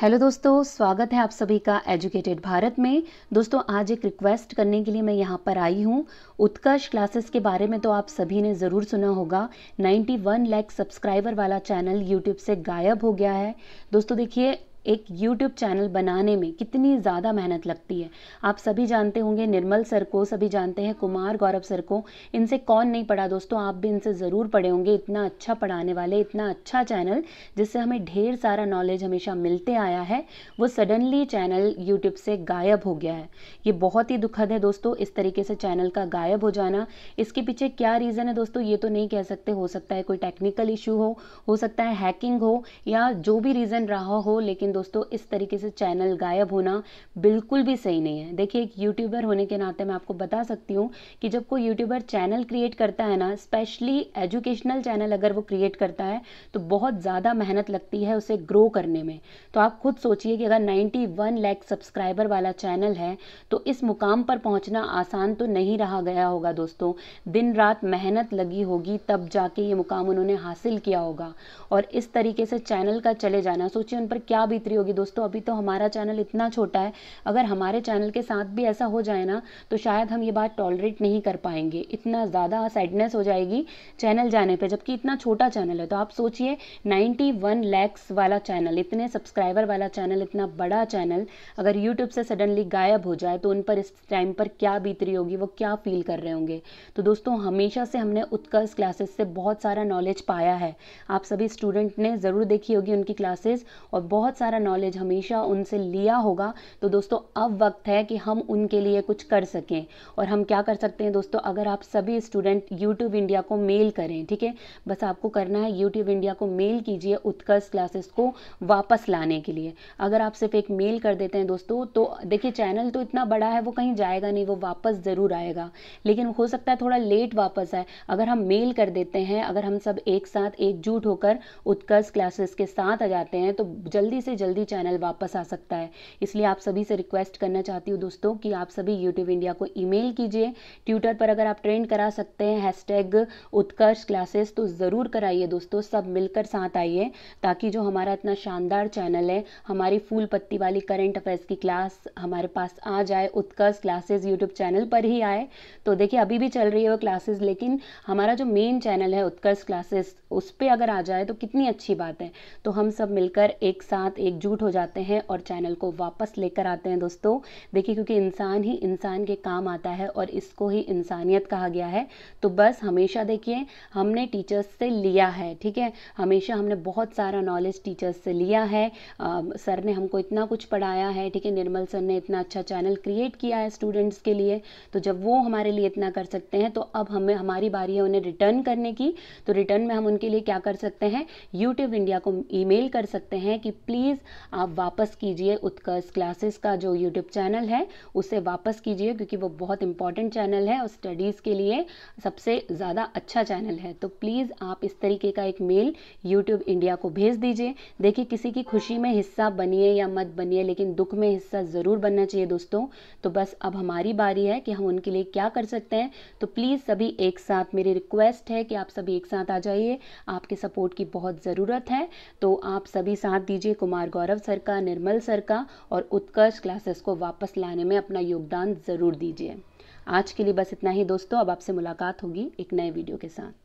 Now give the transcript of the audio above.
hello दोस्तों स्वागत है आप सभी का एजुकेटेड भारत में दोस्तों आज एक रिक्वेस्ट करने के लिए मैं यहाँ पर आई हूँ उत्कर्ष क्लासेस के बारे में तो आप सभी ने ज़रूर सुना होगा 91 वन सब्सक्राइबर वाला चैनल यूट्यूब से गायब हो गया है दोस्तों देखिए एक यूट्यूब चैनल बनाने में कितनी ज़्यादा मेहनत लगती है आप सभी जानते होंगे निर्मल सर को सभी जानते हैं कुमार गौरव सर को इनसे कौन नहीं पढ़ा दोस्तों आप भी इनसे ज़रूर पढ़े होंगे इतना अच्छा पढ़ाने वाले इतना अच्छा चैनल जिससे हमें ढेर सारा नॉलेज हमेशा मिलते आया है वो सडनली चैनल यूट्यूब से गायब हो गया है ये बहुत ही दुखद है दोस्तों इस तरीके से चैनल का गायब हो जाना इसके पीछे क्या रीज़न है दोस्तों ये तो नहीं कह सकते हो सकता है कोई टेक्निकल इशू हो हो सकता है हैकिंग हो या जो भी रीज़न रहा हो लेकिन दोस्तों इस तरीके से चैनल गायब होना बिल्कुल भी सही नहीं है देखिए एक यूट्यूबर होने के नाते मैं आपको बता सकती हूँ कि जब कोई यूट्यूबर चैनल क्रिएट करता है ना स्पेशली एजुकेशनल चैनल अगर वो क्रिएट करता है तो बहुत ज़्यादा मेहनत लगती है उसे ग्रो करने में तो आप खुद सोचिए कि अगर नाइन्टी वन सब्सक्राइबर वाला चैनल है तो इस मुकाम पर पहुँचना आसान तो नहीं रहा गया होगा दोस्तों दिन रात मेहनत लगी होगी तब जाके ये मुकाम उन्होंने हासिल किया होगा और इस तरीके से चैनल का चले जाना सोचिए उन पर क्या भी बीत रही होगी दोस्तों अभी तो हमारा चैनल इतना छोटा है अगर हमारे चैनल के साथ भी ऐसा हो जाए ना तो शायद हम ये बात टॉलरेट नहीं कर पाएंगे इतना ज़्यादा सैडनेस हो जाएगी चैनल जाने पर जबकि इतना छोटा चैनल है तो आप सोचिए नाइन्टी वन लैक्स वाला चैनल इतने सब्सक्राइबर वाला चैनल इतना बड़ा चैनल अगर यूट्यूब से सडनली गायब हो जाए तो उन पर इस टाइम पर क्या बीत रही होगी वो क्या फील कर रहे होंगे तो दोस्तों हमेशा से हमने उत्कर्ष क्लासेस से बहुत सारा नॉलेज पाया है आप सभी स्टूडेंट ने ज़रूर देखी होगी उनकी क्लासेस और बहुत सारा सारा नॉलेज हमेशा उनसे लिया होगा तो दोस्तों अब वक्त है कि हम उनके लिए कुछ कर सकें और हम क्या कर सकते हैं दोस्तों अगर आप सभी स्टूडेंट यूट्यूब इंडिया को मेल करें ठीक है बस आपको करना है यूट्यूब इंडिया को मेल कीजिए उत्कर्ष क्लासेस को वापस लाने के लिए अगर आप सिर्फ एक मेल कर देते हैं दोस्तों तो देखिए चैनल तो इतना बड़ा है वो कहीं जाएगा नहीं वो वापस ज़रूर आएगा लेकिन हो सकता है थोड़ा लेट वापस आए अगर हम मेल कर देते हैं अगर हम सब एक साथ एकजुट होकर उत्कर्ष क्लासेस के साथ आ जाते हैं तो जल्दी से जल्दी चैनल वापस आ सकता है इसलिए आप सभी से रिक्वेस्ट करना चाहती हूँ दोस्तों कि आप सभी यूट्यूब इंडिया को ईमेल कीजिए ट्विटर पर अगर आप ट्रेंड करा सकते हैं हैशटैग उत्कर्ष क्लासेस तो ज़रूर कराइए दोस्तों सब मिलकर साथ आइए ताकि जो हमारा इतना शानदार चैनल है हमारी फूल पत्ती वाली करेंट अफेयर्स की क्लास हमारे पास आ जाए उत्कर्ष क्लासेस यूट्यूब चैनल पर ही आए तो देखिए अभी भी चल रही है वो क्लासेस लेकिन हमारा जो मेन चैनल है उत्कर्ष क्लासेस उस पर अगर आ जाए तो कितनी अच्छी बात है तो हम सब मिलकर एक साथ एक एकजुट हो जाते हैं और चैनल को वापस लेकर आते हैं दोस्तों देखिए क्योंकि इंसान ही इंसान के काम आता है और इसको ही इंसानियत कहा गया है तो बस हमेशा देखिए हमने टीचर्स से लिया है ठीक है हमेशा हमने बहुत सारा नॉलेज टीचर्स से लिया है आ, सर ने हमको इतना कुछ पढ़ाया है ठीक है निर्मल सर ने इतना अच्छा चैनल क्रिएट किया है स्टूडेंट्स के लिए तो जब वो हमारे लिए इतना कर सकते हैं तो अब हमें हमारी बारी है उन्हें रिटर्न करने की तो रिटर्न में हम उनके लिए क्या कर सकते हैं यूट्यूब इंडिया को ईमेल कर सकते हैं कि प्लीज़ आप वापस कीजिए उत्कर्ष क्लासेस का जो यूट्यूब चैनल है उसे वापस कीजिए क्योंकि वो बहुत इंपॉर्टेंट चैनल है और स्टडीज़ के लिए सबसे ज़्यादा अच्छा चैनल है तो प्लीज़ आप इस तरीके का एक मेल यूट्यूब इंडिया को भेज दीजिए देखिए किसी की खुशी में हिस्सा बनिए या मत बनिए लेकिन दुख में हिस्सा ज़रूर बनना चाहिए दोस्तों तो बस अब हमारी बारी है कि हम उनके लिए क्या कर सकते हैं तो प्लीज़ सभी एक साथ मेरी रिक्वेस्ट है कि आप सभी एक साथ आ जाइए आपके सपोर्ट की बहुत ज़रूरत है तो आप सभी साथ दीजिए कुमार गौरव सर का निर्मल सर का और उत्कर्ष क्लासेस को वापस लाने में अपना योगदान ज़रूर दीजिए आज के लिए बस इतना ही दोस्तों अब आपसे मुलाकात होगी एक नए वीडियो के साथ